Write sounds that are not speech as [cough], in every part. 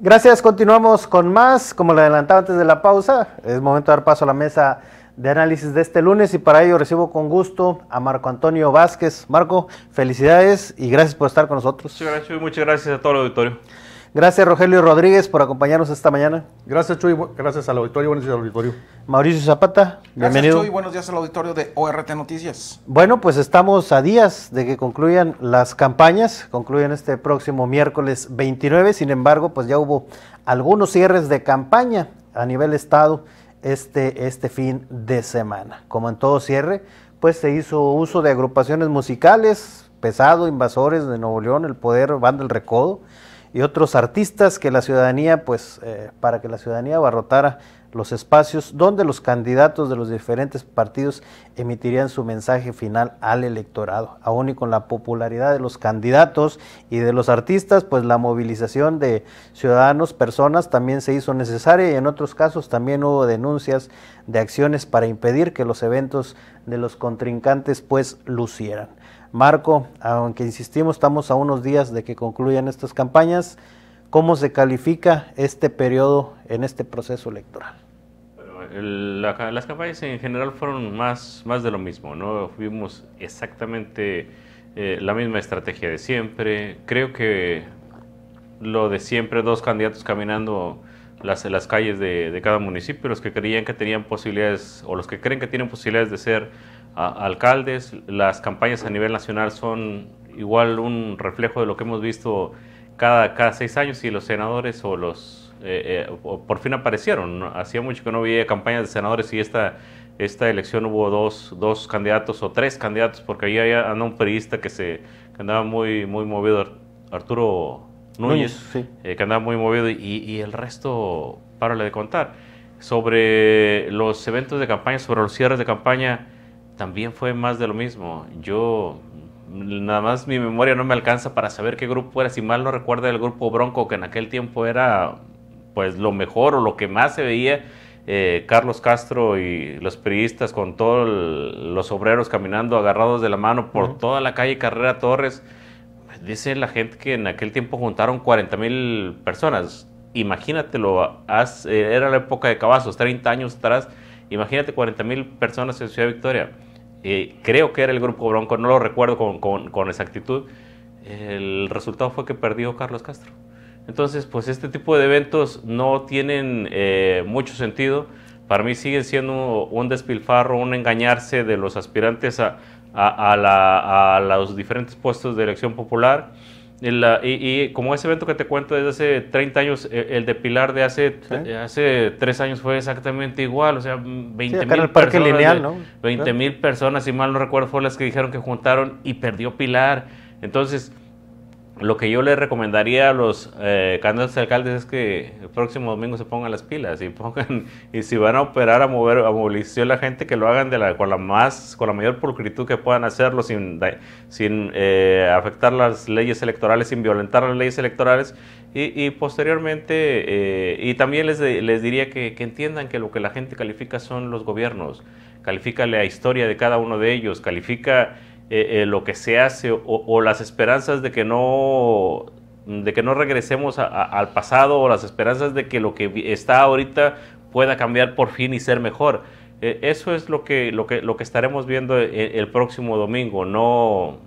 Gracias, continuamos con más. Como le adelantaba antes de la pausa, es momento de dar paso a la mesa de análisis de este lunes y para ello recibo con gusto a Marco Antonio Vázquez. Marco, felicidades y gracias por estar con nosotros. Muchas gracias, muchas gracias a todo el auditorio. Gracias Rogelio Rodríguez por acompañarnos esta mañana. Gracias Chuy, gracias al auditorio, buenos días al auditorio. Mauricio Zapata, gracias, bienvenido. Chuy, buenos días al auditorio de ORT Noticias. Bueno, pues estamos a días de que concluyan las campañas, concluyen este próximo miércoles 29, sin embargo, pues ya hubo algunos cierres de campaña a nivel estado este, este fin de semana. Como en todo cierre, pues se hizo uso de agrupaciones musicales, Pesado, Invasores de Nuevo León, El Poder, Banda El Recodo, y otros artistas que la ciudadanía, pues eh, para que la ciudadanía abarrotara los espacios donde los candidatos de los diferentes partidos emitirían su mensaje final al electorado. Aún y con la popularidad de los candidatos y de los artistas, pues la movilización de ciudadanos, personas también se hizo necesaria y en otros casos también hubo denuncias de acciones para impedir que los eventos de los contrincantes pues lucieran. Marco, aunque insistimos, estamos a unos días de que concluyan estas campañas, ¿cómo se califica este periodo en este proceso electoral? las campañas en general fueron más, más de lo mismo, ¿no? Vimos exactamente eh, la misma estrategia de siempre. Creo que lo de siempre, dos candidatos caminando las, las calles de, de, cada municipio, los que creían que tenían posibilidades o los que creen que tienen posibilidades de ser alcaldes, las campañas a nivel nacional son igual un reflejo de lo que hemos visto cada, cada seis años y los senadores o los... Eh, eh, por fin aparecieron. Hacía mucho que no había campañas de senadores y esta, esta elección hubo dos, candidatos o tres candidatos, porque ahí andaba un periodista que, se, andaba muy, muy movido, Arturo Núñez, eh, que andaba muy movido y, y el resto, párale de contar. Sobre los eventos de campaña, sobre los cierres de campaña, también fue más de lo mismo. Yo, nada más mi memoria no me alcanza para saber qué grupo era. Si mal no recuerdo, el grupo Bronco, que en aquel tiempo era pues lo mejor o lo que más se veía. Eh, Carlos Castro y los periodistas con todos los obreros caminando agarrados de la mano por toda la calle Carrera Torres. Dice la gente que en aquel tiempo juntaron 40 mil personas. Imagínatelo, eh, era la época de Cavazos, 30 años atrás. Imagínate 40 mil personas en Ciudad Victoria creo que era el grupo Bronco, no lo recuerdo con, con, exactitud, el resultado fue que perdió Carlos Castro. Entonces, pues este tipo de eventos no tienen eh, mucho sentido. Para mí siguen siendo un despilfarro, un engañarse de los aspirantes a, a los diferentes puestos de elección popular y, como ese evento que te cuento desde hace 30 años, e, el, de Pilar de hace, hace 3 años fue exactamente igual, o sea, 20 mil personas. Lineal, ¿no? 20 mil personas, si mal no recuerdo, fueron las que dijeron que juntaron y perdió Pilar. Entonces, lo que yo le recomendaría a los eh, candidatos alcaldes es que el próximo domingo se pongan las pilas y pongan [laughs] y si van a operar a mover a movilizar la gente que lo hagan de la con la más con la mayor pulcritud que puedan hacerlo sin sin eh, afectar las leyes electorales sin violentar las leyes electorales y, y posteriormente eh, y también les les diría que, que entiendan que lo que la gente califica son los gobiernos califica la historia de cada uno de ellos califica eh, eh, lo que se hace o, las esperanzas de que no de que no regresemos al pasado o las esperanzas de que lo que está ahorita pueda cambiar por fin y ser mejor. Eh, eso es lo que, lo que, lo que estaremos viendo e, e, el, próximo domingo, no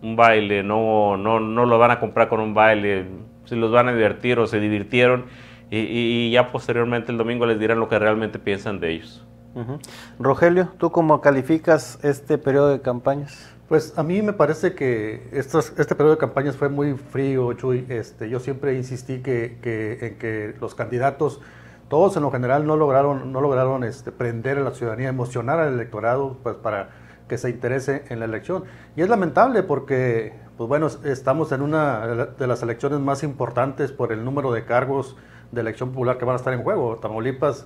un baile, no, no, no lo van a comprar con un baile, si los van a divertir o se divirtieron y, ya posteriormente el domingo les dirán lo que realmente piensan de ellos. Rogelio, ¿tú cómo calificas este periodo de campañas? Pues a mí me parece que este periodo de campañas fue muy frío, Chuy. Este, yo siempre insistí que, en que los candidatos, todos en lo general, no lograron, no lograron este, prender a la ciudadanía, emocionar al electorado pues, para que se interese en la elección. Y es lamentable porque, pues bueno, estamos en una de las elecciones más importantes por el número de cargos de elección popular que van a estar en juego. Tamaulipas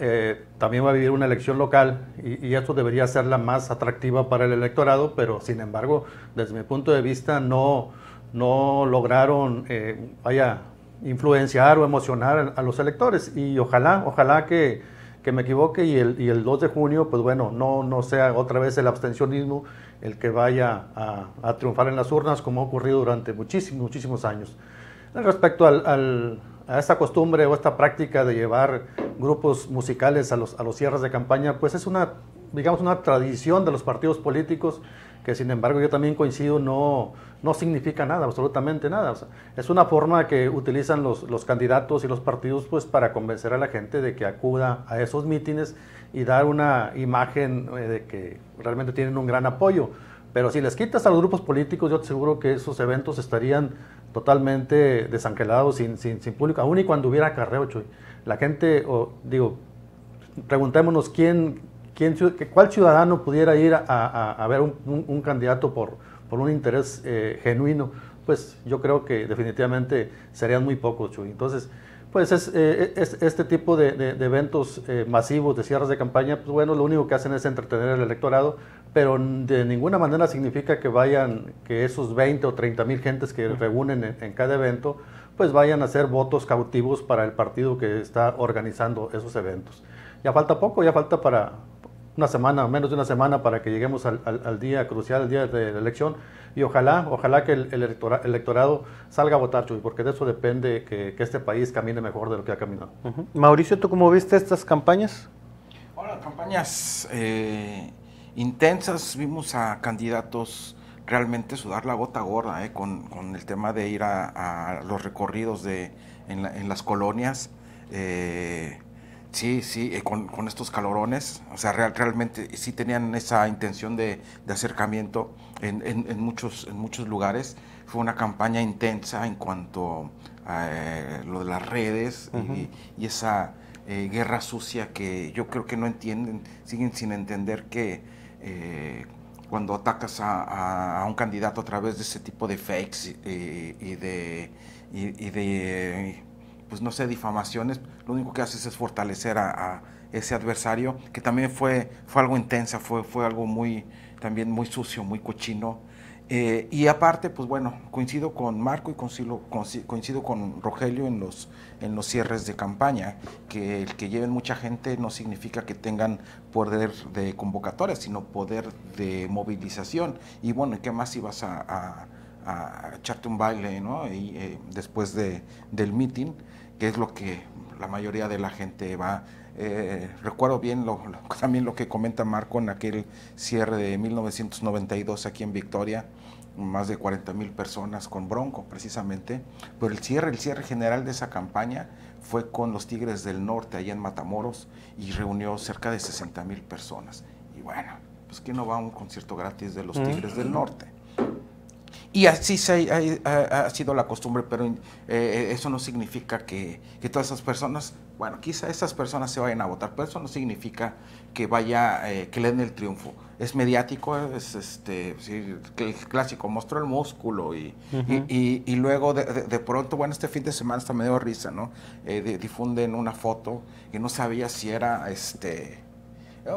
eh, también va a vivir una elección local y, y, esto debería ser la más atractiva para el electorado, pero sin embargo, desde mi punto de vista, no, no lograron, eh, vaya, influenciar o emocionar a los electores. Y ojalá, ojalá que, me equivoque y el, el, 2 de junio, pues bueno, no, no sea otra vez el abstencionismo el que vaya a, triunfar en las urnas como ha ocurrido durante muchísimos, muchísimos años. Respecto al a esta costumbre o esta práctica de llevar grupos musicales a los, a los cierres de campaña, pues es una, digamos, una tradición de los partidos políticos que sin embargo yo también coincido, no, no significa nada, absolutamente nada. es una forma que utilizan los, candidatos y los partidos pues para convencer a la gente de que acuda a esos mítines y dar una imagen eh, de que realmente tienen un gran apoyo. Pero si les quitas a los grupos políticos, yo te aseguro que esos eventos estarían totalmente desanquelado, sin, sin, público, aún y cuando hubiera acarreo, Chuy. La gente, o, digo, preguntémonos quién, quién, cuál ciudadano pudiera ir a, a, ver un, candidato por, por un interés eh, genuino. Pues yo creo que definitivamente serían muy pocos, Chuy. Entonces, pues es, eh, este tipo de, eventos eh, masivos de cierres de campaña, pues bueno, lo único que hacen es entretener al electorado, pero de ninguna manera significa que vayan, que esos 20 o 30 mil gentes que reúnen en, cada evento, pues vayan a ser votos cautivos para el partido que está organizando esos eventos. Ya falta poco, ya falta para una semana, menos de una semana para que lleguemos al, día crucial, al día de la elección, y ojalá, ojalá que el, electorado salga a votar, Chuy, porque de eso depende que, este país camine mejor de lo que ha caminado. Mauricio, ¿tú cómo viste estas campañas? Bueno, campañas... Eh, intensas, vimos a candidatos realmente sudar la gota gorda eh, con, el tema de ir a, los recorridos de, en, las colonias. Eh, sí, sí, eh, con, estos calorones. O sea, realmente sí tenían esa intención de, acercamiento en, en, muchos, en muchos lugares. Fue una campaña intensa en cuanto a lo de las redes y, esa guerra sucia que yo creo que no entienden, siguen sin entender que eh, cuando atacas a, un candidato a través de ese tipo de fakes y de, pues no sé, difamaciones, lo único que haces es fortalecer a, ese adversario, que también fue, fue algo intenso fue, fue algo muy, también muy sucio, muy cochino, eh, y aparte, pues bueno, coincido con Marco y coincido, con Rogelio en los, en los cierres de campaña, que el que lleven mucha gente no significa que tengan poder de convocatoria, sino poder de movilización. Y bueno, ¿qué más si a, a, a echarte un baile ¿no? y, eh, después de, del meeting? Que es lo que la mayoría de la gente va eh, recuerdo bien lo, [laughs] también lo que comenta Marco en aquel cierre de 1992 aquí en Victoria, más de 40 mil personas con Bronco precisamente, pero el cierre, el cierre general de esa campaña fue con los Tigres del Norte allá en Matamoros y reunió cerca de 60 mil personas. Y bueno, pues que no va a un concierto gratis de los Tigres del Norte? Y así se ha, sido la costumbre, pero eh, eh, eso no significa que, todas esas personas, bueno, quizá esas personas se vayan a votar, pero eso no significa que vaya, eh, que le den el triunfo. Es mediático, es este, clásico, mostró el músculo y, y, luego de, pronto, bueno, este fin de semana está medio risa, ¿no? difunden una foto y no sabía si era este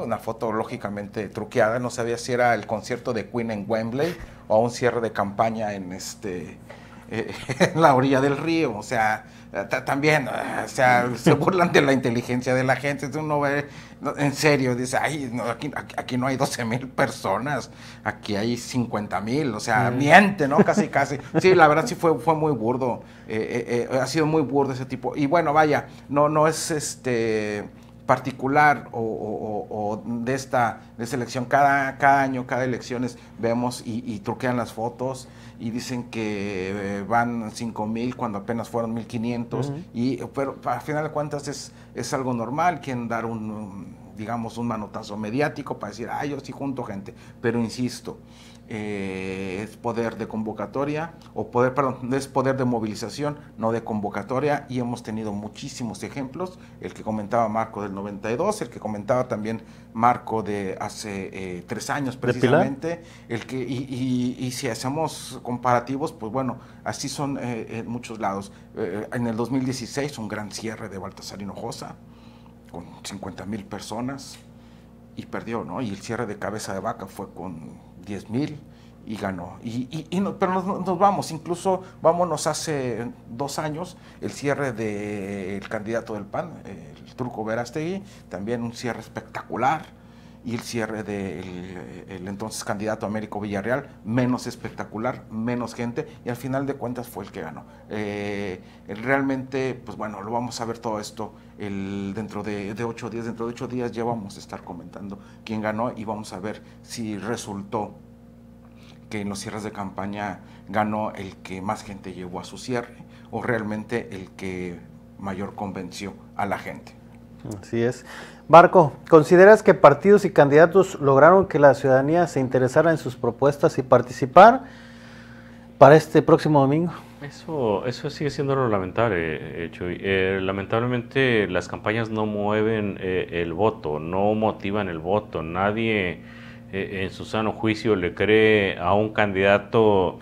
una foto lógicamente truqueada, no sabía si era el concierto de Queen en Wembley o a un cierre de campaña en este eh, [laughs] la orilla del río, o sea, también, o sea, se burlan de la inteligencia de la gente, entonces uno ve, en serio, dice, ay, aquí, no hay 12 mil personas, aquí hay 50 mil, o sea, mm. miente, ¿no? Casi, [laughs] casi. Sí, la verdad sí fue, fue muy burdo, eh, eh, ha sido muy burdo ese tipo, y bueno, vaya, no, no es este particular o, de esta de selección. Cada, cada año, cada elecciones vemos y, y truquean las fotos y dicen que eh, van 5 mil cuando apenas fueron 1500. y, pero al final de cuentas es, es algo normal, quien dar un, digamos, un manotazo mediático para decir, ay, yo sí junto gente. Pero insisto, eh, es poder de convocatoria, o poder, perdón, es poder de movilización, no de convocatoria, y hemos tenido muchísimos ejemplos, el que comentaba Marco del 92, el que comentaba también Marco de hace eh, tres años precisamente, el que, y, si hacemos comparativos, pues bueno, así son eh, en muchos lados. Eh, en el 2016 un gran cierre de Baltasar Hinojosa, con 50 mil personas, y perdió, ¿no? Y el cierre de cabeza de vaca fue con 10 mil y ganó. Y, y, y no, pero nos, vamos, incluso vámonos hace dos años el cierre del candidato del PAN, el Turco verastegui también un cierre espectacular, y el cierre del el entonces candidato Américo Villarreal, menos espectacular, menos gente, y al final de cuentas fue el que ganó. Eh, realmente, pues bueno, lo vamos a ver todo esto el, dentro de, de, ocho días. Dentro de ocho días ya vamos a estar comentando quién ganó y vamos a ver si resultó que en los cierres de campaña ganó el que más gente llevó a su cierre o realmente el que mayor convenció a la gente. Así es. Marco, ¿consideras que partidos y candidatos lograron que la ciudadanía se interesara en sus propuestas y participar para este próximo domingo? Eso, eso sigue siendo lo lamentable, eh, Chuy. Eh, lamentablemente las campañas no mueven eh, el voto, no motivan el voto. Nadie en su sano juicio le cree a un candidato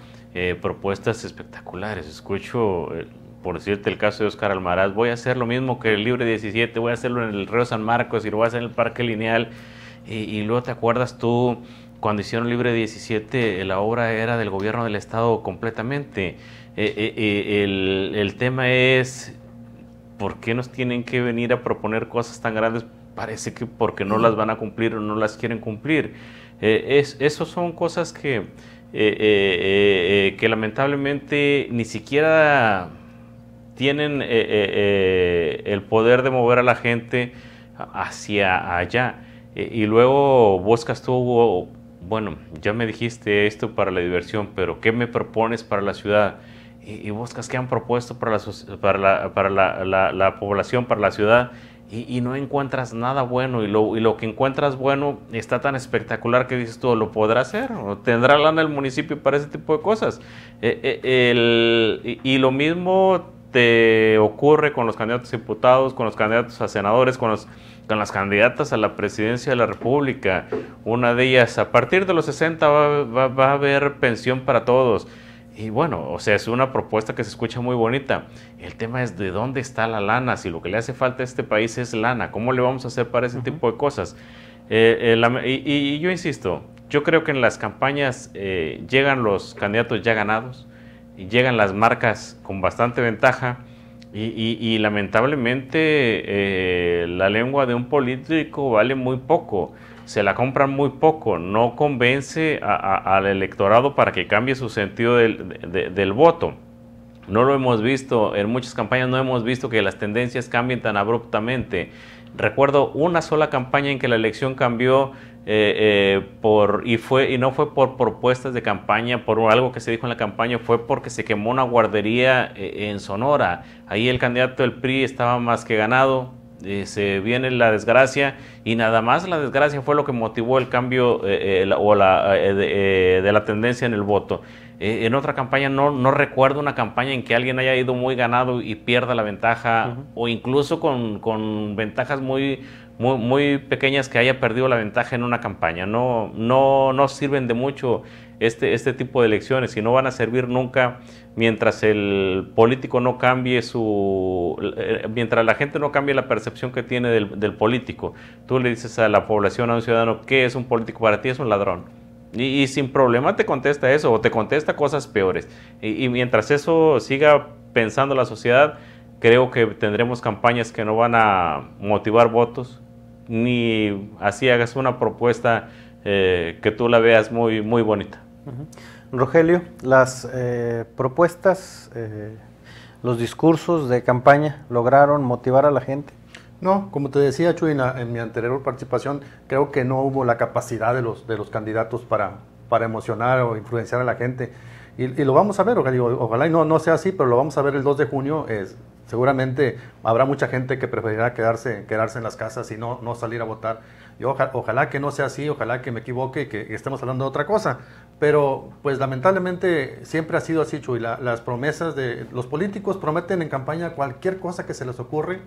propuestas espectaculares. Escucho por decirte el caso de Oscar Almaraz, voy a hacer lo mismo que el Libre 17, voy a hacerlo en el Río San Marcos y lo voy a hacer en el Parque Lineal. Y, luego te acuerdas tú, cuando hicieron Libre 17, eh, la obra era del gobierno del Estado completamente. Eh, eh, el, tema es, ¿por qué nos tienen que venir a proponer cosas tan grandes? Parece que porque no las van a cumplir o no las quieren cumplir. esas es, esos son cosas que, que lamentablemente ni siquiera tienen eh, eh, eh, el poder de mover a la gente hacia allá. E, y luego buscas tú, oh, bueno, ya me dijiste esto para la diversión, pero ¿qué me propones para la ciudad? Y, buscas qué han propuesto para la, para la, población, para la ciudad. Y, no encuentras nada bueno y lo, que encuentras bueno está tan espectacular que dices tú, ¿lo podrá hacer? ¿O tendrá lana el municipio para ese tipo de cosas? E, e, y, lo mismo ocurre con los candidatos diputados, con los candidatos a senadores, con, con las candidatas a la presidencia de la República. Una de ellas, a partir de los 60 va, a haber pensión para todos. Y bueno, o sea, es una propuesta que se escucha muy bonita. El tema es de dónde está la lana, si lo que le hace falta a este país es lana, ¿cómo le vamos a hacer para ese tipo de cosas? Eh, eh, y, yo insisto, yo creo que en las campañas eh, llegan los candidatos ya ganados, llegan las marcas con bastante ventaja y, lamentablemente eh, la lengua de un político vale muy poco, se la compran muy poco, no convence al electorado para que cambie su sentido del, del voto. No lo hemos visto, en muchas campañas no hemos visto que las tendencias cambien tan abruptamente. Recuerdo una sola campaña en que la elección cambió eh, eh, y, fue, y no fue por propuestas de campaña, por algo que se dijo en la campaña, fue porque se quemó una guardería eh, en Sonora. Ahí el candidato del PRI estaba más que ganado, se viene la desgracia y nada más la desgracia fue lo que motivó el cambio o la, de, la tendencia en el voto. en otra campaña no, recuerdo una campaña en que alguien haya ido muy ganado y pierda la ventaja o incluso con ventajas muy muy, pequeñas que haya perdido la ventaja en una campaña. No, no, sirven de mucho este, este tipo de elecciones y no van a servir nunca mientras el político no cambie su... Eh, mientras la gente no cambie la percepción que tiene del, político. Tú le dices a la población, a un ciudadano, ¿qué es un político para ti? Es un ladrón. Y, sin problema te contesta eso o te contesta cosas peores. y, mientras eso siga pensando la sociedad, creo que tendremos campañas que no van a motivar votos, ni así hagas una propuesta eh, que tú la veas muy, muy bonita. Rogelio, las eh, propuestas, eh, los discursos de campaña lograron motivar a la gente. No, como te decía Chuy en, mi anterior participación, creo que no hubo la capacidad de los, de los candidatos para, para emocionar o influenciar a la gente. Y, lo vamos a ver, ojalá, y no, no sea así, pero lo vamos a ver el 2 de junio, es, seguramente habrá mucha gente que preferirá quedarse, quedarse en las casas y no, salir a votar. Yo ojalá que no sea así, ojalá que me equivoque y que estemos hablando de otra cosa. Pero pues lamentablemente siempre ha sido así, Chuy. las promesas de los políticos prometen en campaña cualquier cosa que se les ocurre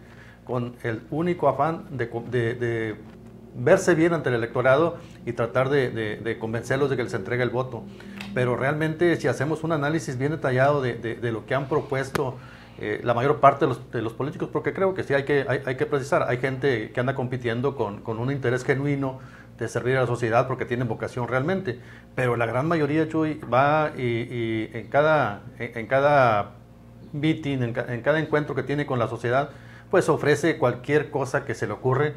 con el único afán de, verse bien ante el electorado y tratar de, convencerlos de que les entregue el voto. Pero realmente si hacemos un análisis bien detallado de, de lo que han propuesto eh, la mayor parte de los, políticos, porque creo que sí hay que, hay, que precisar, hay gente que anda compitiendo con, un interés genuino de servir a la sociedad porque tienen vocación realmente, pero la gran mayoría, Chuy, va y, en cada, en, cada meeting, en, cada encuentro que tiene con la sociedad, pues ofrece cualquier cosa que se le ocurre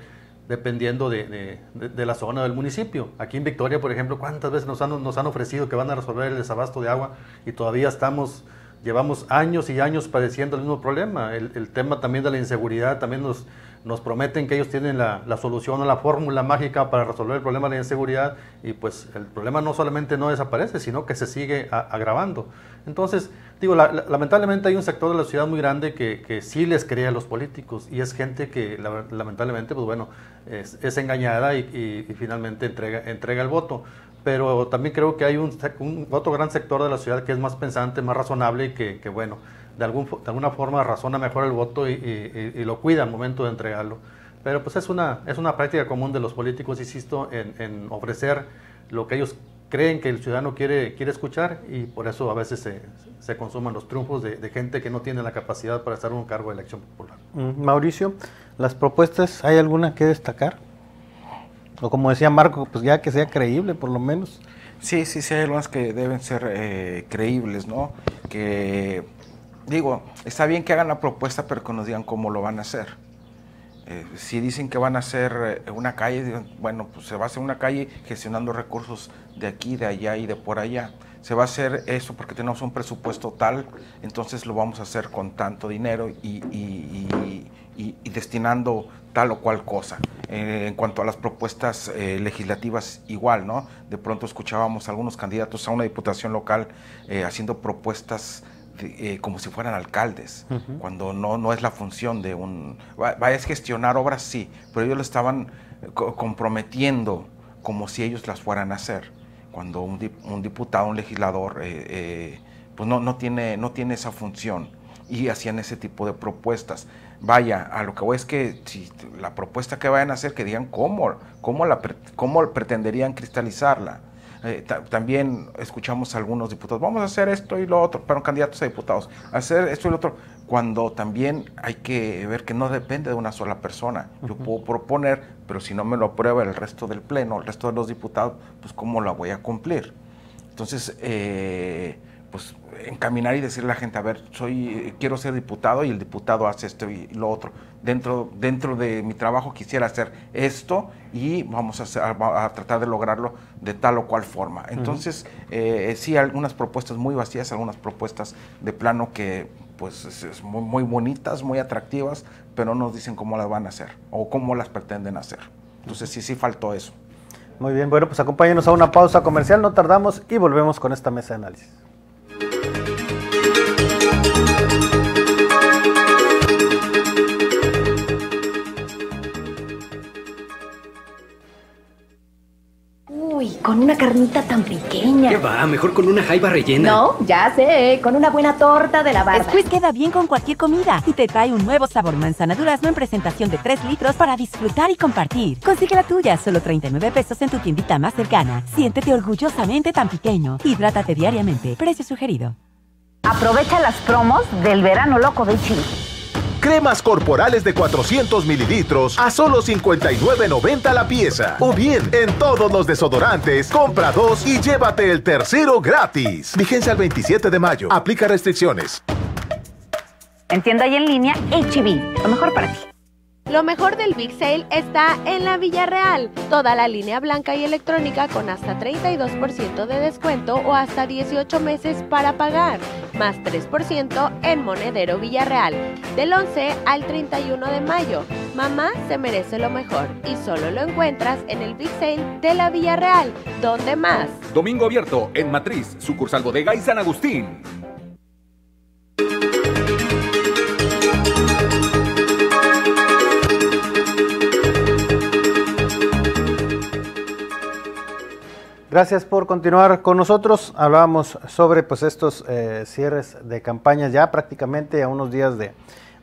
dependiendo de, la zona del municipio. Aquí en Victoria, por ejemplo, ¿cuántas veces nos han, nos han ofrecido que van a resolver el desabasto de agua y todavía estamos llevamos años y años padeciendo el mismo problema. El, tema también de la inseguridad, también nos, nos prometen que ellos tienen la, solución o la fórmula mágica para resolver el problema de la inseguridad y pues el problema no solamente no desaparece, sino que se sigue agravando. Entonces, digo, lamentablemente hay un sector de la ciudad muy grande que, sí les cree a los políticos y es gente que lamentablemente, pues bueno, es, engañada y, y finalmente entrega, entrega el voto pero también creo que hay un, otro gran sector de la ciudad que es más pensante, más razonable y que, bueno, de, algún, de alguna forma razona mejor el voto y, lo cuida al momento de entregarlo. Pero pues es una, es una práctica común de los políticos, insisto, en, ofrecer lo que ellos creen que el ciudadano quiere, quiere escuchar y por eso a veces se, se consuman los triunfos de, de, gente que no tiene la capacidad para estar en un cargo de elección popular. Mm, Mauricio, las propuestas, ¿hay alguna que destacar? O como decía Marco, pues ya que sea creíble por lo menos. Sí, sí, sí, hay algunas que deben ser eh, creíbles, ¿no? Que digo, está bien que hagan la propuesta, pero que nos digan cómo lo van a hacer. Eh, si dicen que van a hacer eh, una calle, bueno, pues se va a hacer una calle gestionando recursos de aquí, de allá y de por allá. Se va a hacer eso porque tenemos un presupuesto tal, entonces lo vamos a hacer con tanto dinero y, y, y destinando tal o cual cosa. Eh, en cuanto a las propuestas eh, legislativas, igual, ¿no? De pronto escuchábamos a algunos candidatos a una diputación local eh, haciendo propuestas como si fueran alcaldes, cuando no, no es la función de un... Vaya es gestionar obras, sí, pero ellos lo estaban comprometiendo como si ellos las fueran a hacer, cuando un, un diputado, un legislador, pues no, no, tiene, no tiene esa función y hacían ese tipo de propuestas. Vaya, a lo que voy es que si la propuesta que vayan a hacer, que digan cómo, cómo, la, cómo pretenderían cristalizarla. Eh, también escuchamos a algunos diputados, vamos a hacer esto y lo otro, pero candidatos a diputados, hacer esto y lo otro, cuando también hay que ver que no depende de una sola persona. Yo puedo proponer, pero si no me lo aprueba el resto del Pleno, el resto de los diputados, pues cómo la voy a cumplir. Entonces, eh, pues encaminar y decirle a la gente, a ver, soy, eh, quiero ser diputado y el diputado hace esto y lo otro. Dentro, dentro de mi trabajo quisiera hacer esto y vamos a, tratar de lograrlo de tal o cual forma. Entonces, eh, sí, algunas propuestas muy vacías, algunas propuestas de plano que pues es, muy, muy, bonitas, muy atractivas, pero no nos dicen cómo las van a hacer o cómo las pretenden hacer. Entonces, sí, sí faltó eso. Muy bien, bueno, pues acompáñenos a una pausa comercial, no tardamos y volvemos con esta mesa de análisis. con una carnita tan pequeña. ¿Qué va? Mejor con una jaiba rellena. No, ya sé, con una buena torta de la barba. queda bien con cualquier comida y te trae un nuevo sabor manzana durazno en presentación de 3 litros para disfrutar y compartir. Consigue la tuya, solo 39 pesos en tu tiendita más cercana. Siéntete orgullosamente tan pequeño. Hidrátate diariamente. Precio sugerido. Aprovecha las promos del verano loco de Chile. Cremas corporales de 400 mililitros a solo 59.90 la pieza. O bien, en todos los desodorantes, compra dos y llévate el tercero gratis. Vigencia el 27 de mayo. Aplica restricciones. entienda ahí y en línea, HB, lo mejor para ti. Lo mejor del Big Sale está en la Villarreal. Toda la línea blanca y electrónica con hasta 32% de descuento o hasta 18 meses para pagar, más 3% en Monedero Villarreal. Del 11 al 31 de mayo. Mamá se merece lo mejor y solo lo encuentras en el Big Sale de la Villarreal. ¿Dónde más? Domingo abierto en Matriz, sucursal Bodega y San Agustín. Gracias por continuar con nosotros. Hablábamos sobre pues, estos eh, cierres de campaña ya prácticamente a unos días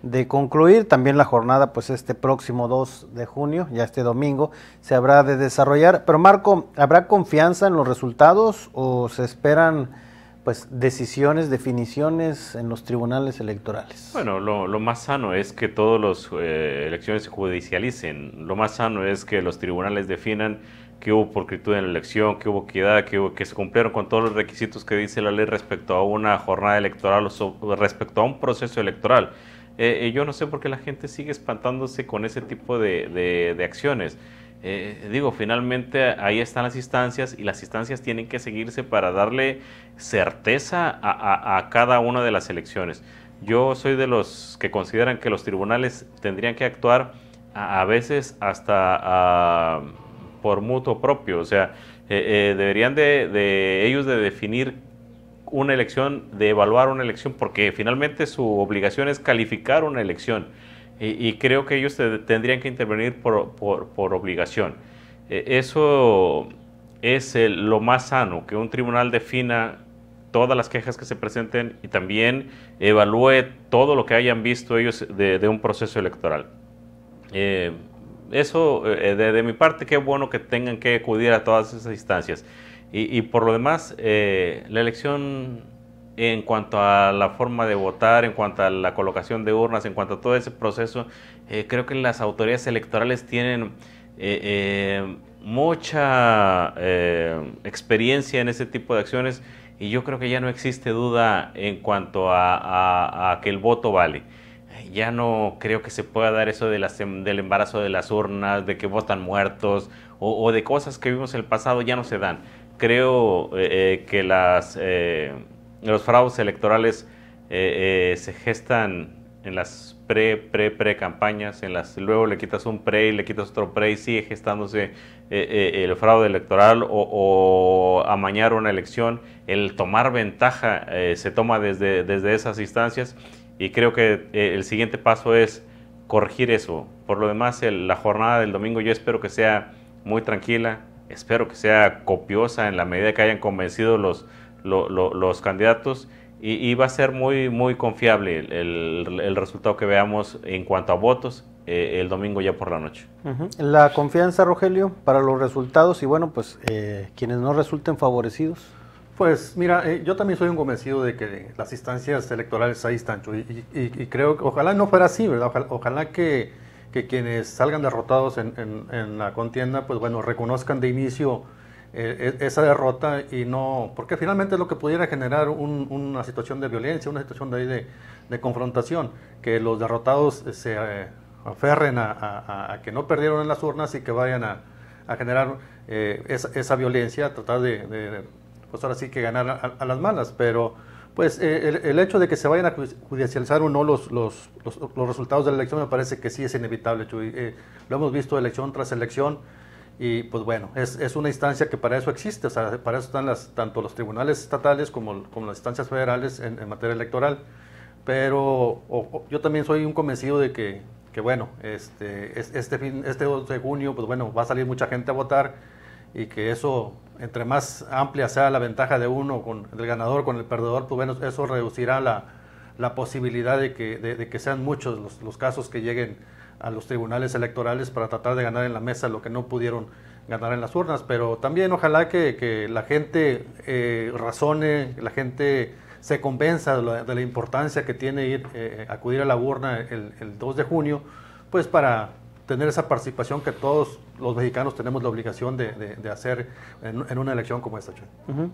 de, concluir. También la jornada, pues este próximo 2 de junio, ya este domingo, se habrá de desarrollar. Pero Marco, ¿habrá confianza en los resultados o se esperan pues decisiones, definiciones en los tribunales electorales? Bueno, lo, más sano es que todas las eh, elecciones se judicialicen. Lo más sano es que los tribunales definan que hubo porcritud en la elección, que hubo equidad, que, que se cumplieron con todos los requisitos que dice la ley respecto a una jornada electoral o respecto a un proceso electoral. Eh, eh, yo no sé por qué la gente sigue espantándose con ese tipo de, acciones. Eh, digo, finalmente ahí están las instancias y las instancias tienen que seguirse para darle certeza a, cada una de las elecciones. Yo soy de los que consideran que los tribunales tendrían que actuar a, a veces hasta... Ah, por mutuo propio. O sea, eh, eh, deberían de, ellos de definir una elección, de evaluar una elección, porque finalmente su obligación es calificar una elección. Y, creo que ellos tendrían que intervenir por, obligación. Eh, eso es lo más sano, que un tribunal defina todas las quejas que se presenten y también evalúe todo lo que hayan visto ellos de, un proceso electoral eso eh, eh, de, mi parte, qué bueno que tengan que acudir a todas esas instancias. Y, por lo demás, eh, la elección en cuanto a la forma de votar, en cuanto a la colocación de urnas, en cuanto a todo ese proceso, creo que las autoridades electorales tienen mucha experiencia en ese tipo de acciones y yo creo que ya no existe duda en cuanto a que el voto vale ya no creo que se pueda dar eso de em, del embarazo de las urnas, de que votan muertos o, de cosas que vimos en el pasado ya no se dan. Creo eh, eh, que eh, los fraudes electorales se gestan en las pre, pre, pre campañas, en las, luego le quitas un pre y le quitas otro pre y sigue gestándose el fraude electoral o, amañar una elección, el tomar ventaja se toma desde esas instancias y creo que eh, el siguiente paso es corregir eso. Por lo demás, la jornada del domingo yo espero que sea muy tranquila, espero que sea copiosa en la medida que hayan convencido los, los candidatos y, va a ser muy, muy confiable el, el, resultado que veamos en cuanto a votos eh, el domingo ya por la noche. La confianza, Rogelio, para los resultados y bueno, pues eh, quienes no resulten favorecidos. Pues mira, eh, yo también soy un convencido de que las instancias electorales ahí están, y, y, creo que ojalá no fuera así, ¿verdad? Ojalá, que, quienes salgan derrotados en, la contienda, pues bueno, reconozcan de inicio eh, e, esa derrota y no, porque finalmente es lo que pudiera generar una situación de violencia, una situación de, de, de confrontación, que los derrotados eh, se aferren a, que no perdieron en las urnas y que vayan a, generar esa, violencia, tratar de, pues ahora sí que ganar a, las malas, pero pues eh, el, hecho de que se vayan a judicializar o no los, los, los, resultados de la elección me parece que sí es inevitable, eh, lo hemos visto elección tras elección y pues bueno, es, es, una instancia que para eso existe, o sea, para eso están las, tanto los tribunales estatales como, como las instancias federales en, materia electoral. Pero yo también soy un convencido de que, que bueno, este, este, fin, este 2 de junio, pues bueno, va a salir mucha gente a votar y que eso entre más amplia sea la ventaja de uno, con, el ganador con el perdedor, pues bueno, eso reducirá la, la posibilidad de que, que sean muchos los, casos que lleguen a los tribunales electorales para tratar de ganar en la mesa lo que no pudieron ganar en las urnas. Pero también ojalá que, la gente eh, razone, la gente se convenza de la, importancia que tiene ir, eh, acudir a la urna el 2 de junio, pues para tener esa participación que todos los mexicanos tenemos la obligación de, hacer en, una elección como esta.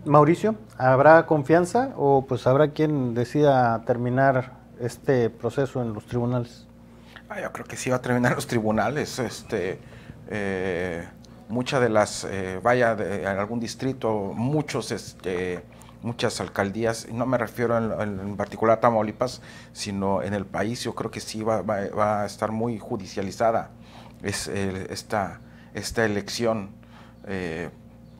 Mauricio, ¿habrá confianza o pues habrá quien decida terminar este proceso en los tribunales? Ah, yo creo que sí va a terminar en los tribunales. Este, eh, muchas de las, eh, vaya, en algún distrito, muchos... Este, muchas alcaldías, no me refiero en, particular a Tamaulipas, sino en el país, yo creo que sí va a estar muy judicializada es esta, esta, elección. Eh,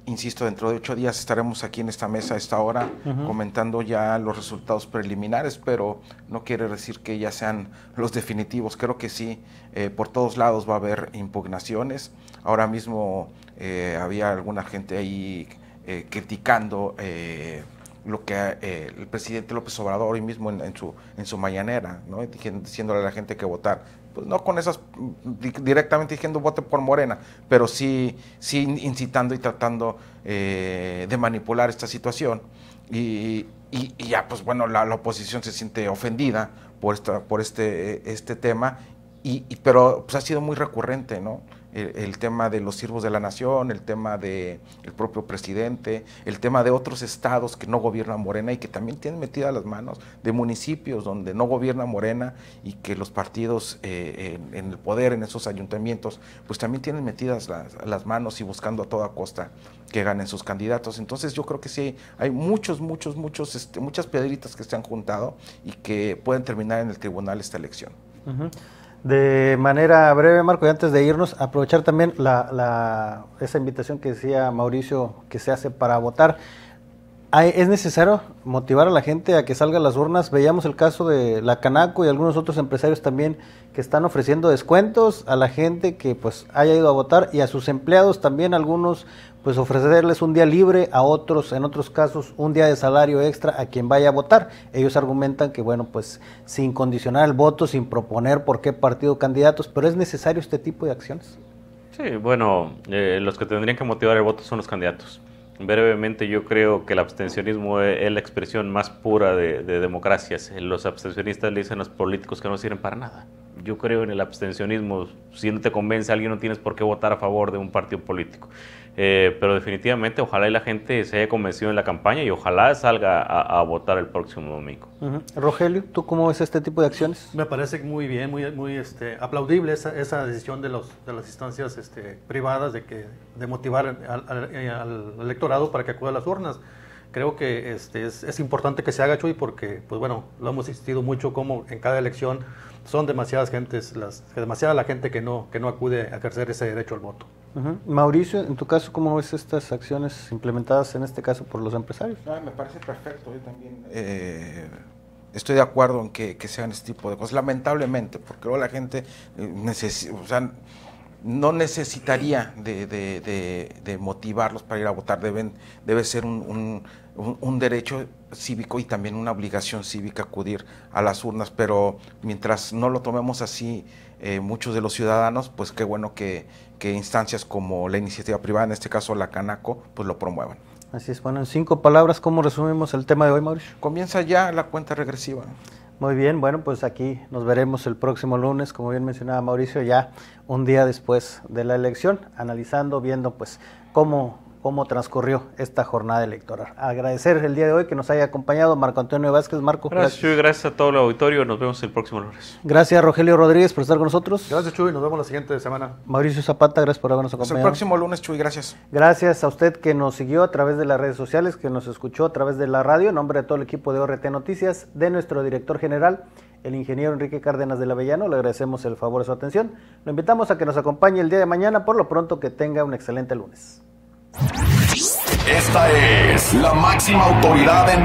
insisto, dentro de ocho días estaremos aquí en esta mesa a esta hora comentando ya los resultados preliminares, pero no quiere decir que ya sean los definitivos. Creo que sí, eh, por todos lados va a haber impugnaciones. Ahora mismo eh, había alguna gente ahí eh, criticando lo que eh, el presidente López Obrador hoy mismo en, su, en su mañanera, diciéndole a la gente que votar. Pues no con esas, directamente diciendo vote por Morena, pero sí, incitando y tratando eh, de manipular esta situación. Y, ya, pues bueno, la, oposición se siente ofendida por, por este, este tema, y pero pues ha sido muy recurrente, ¿no? el, tema de los sirvos de la nación, el tema de el propio presidente, el tema de otros estados que no gobierna Morena y que también tienen metidas las manos, de municipios donde no gobierna Morena y que los partidos eh, en, el poder, en esos ayuntamientos, pues también tienen metidas las, manos y buscando a toda costa que ganen sus candidatos. Entonces yo creo que sí, hay muchos, muchos, muchos, este, muchas piedritas que se han juntado y que pueden terminar en el tribunal esta elección. De manera breve, Marco, y antes de irnos, aprovechar también esa invitación que decía Mauricio que se hace para votar. ¿Es necesario motivar a la gente a que salga a las urnas? Veíamos el caso de la Canaco y algunos otros empresarios también que están ofreciendo descuentos a la gente que pues haya ido a votar y a sus empleados también algunos pues ofrecerles un día libre a otros, en otros casos, un día de salario extra a quien vaya a votar. Ellos argumentan que, bueno, pues sin condicionar el voto, sin proponer por qué partido candidatos, pero es necesario este tipo de acciones. Sí, bueno, eh, los que tendrían que motivar el voto son los candidatos. Brevemente, yo creo que el abstencionismo e, es la expresión más pura de, de democracias. Los abstencionistas le dicen a los políticos que no sirven para nada. Yo creo en el abstencionismo. Si no te convence alguien, no tienes por qué votar a favor de un partido político. Eh, pero definitivamente ojalá y la gente se haya convencido en la campaña y ojalá salga a, votar el próximo domingo. Rogelio, ¿tú cómo ves este tipo de acciones? Me parece muy bien, muy, muy este, aplaudible esa, esa decisión de, los, las instancias este, privadas de, que, de motivar eh, al, electorado para que acuda a las urnas creo que este, es, importante que se haga, Chuy, porque, pues, bueno, lo hemos insistido mucho como en cada elección son demasiadas gentes, las, demasiada la gente que no, que no acude a ejercer ese derecho al voto. Mauricio, en tu caso, ¿cómo ves estas acciones implementadas en este caso por los empresarios? Ah, me parece perfecto, yo también eh, estoy de acuerdo en que, sean este tipo de cosas, lamentablemente, porque luego la gente eh, no necesitaría de, motivarlos para ir a votar, Deben, debe ser un, derecho cívico y también una obligación cívica acudir a las urnas, pero mientras no lo tomemos así eh, muchos de los ciudadanos, pues qué bueno que, que instancias como la iniciativa privada, en este caso la Canaco, pues lo promuevan. Así es, bueno, en cinco palabras, ¿cómo resumimos el tema de hoy, Mauricio? Comienza ya la cuenta regresiva. Muy bien, bueno, pues aquí nos veremos el próximo lunes, como bien mencionaba Mauricio, ya un día después de la elección, analizando, viendo pues cómo cómo transcurrió esta jornada electoral. Agradecer el día de hoy que nos haya acompañado Marco Antonio Vázquez. Marco. Gracias, Chuy. Gracias a todo el auditorio. Nos vemos el próximo lunes. Gracias, Rogelio Rodríguez, por estar con nosotros. Gracias, Chuy. Nos vemos la siguiente semana. Mauricio Zapata, gracias por habernos acompañado. el próximo lunes, Chuy. Gracias. Gracias a usted que nos siguió a través de las redes sociales, que nos escuchó a través de la radio. En nombre de todo el equipo de ORT Noticias, de nuestro director general, el ingeniero Enrique Cárdenas de la Avellano. Le agradecemos el favor de su atención. Lo invitamos a que nos acompañe el día de mañana. Por lo pronto, que tenga un excelente lunes. Esta es la máxima autoridad en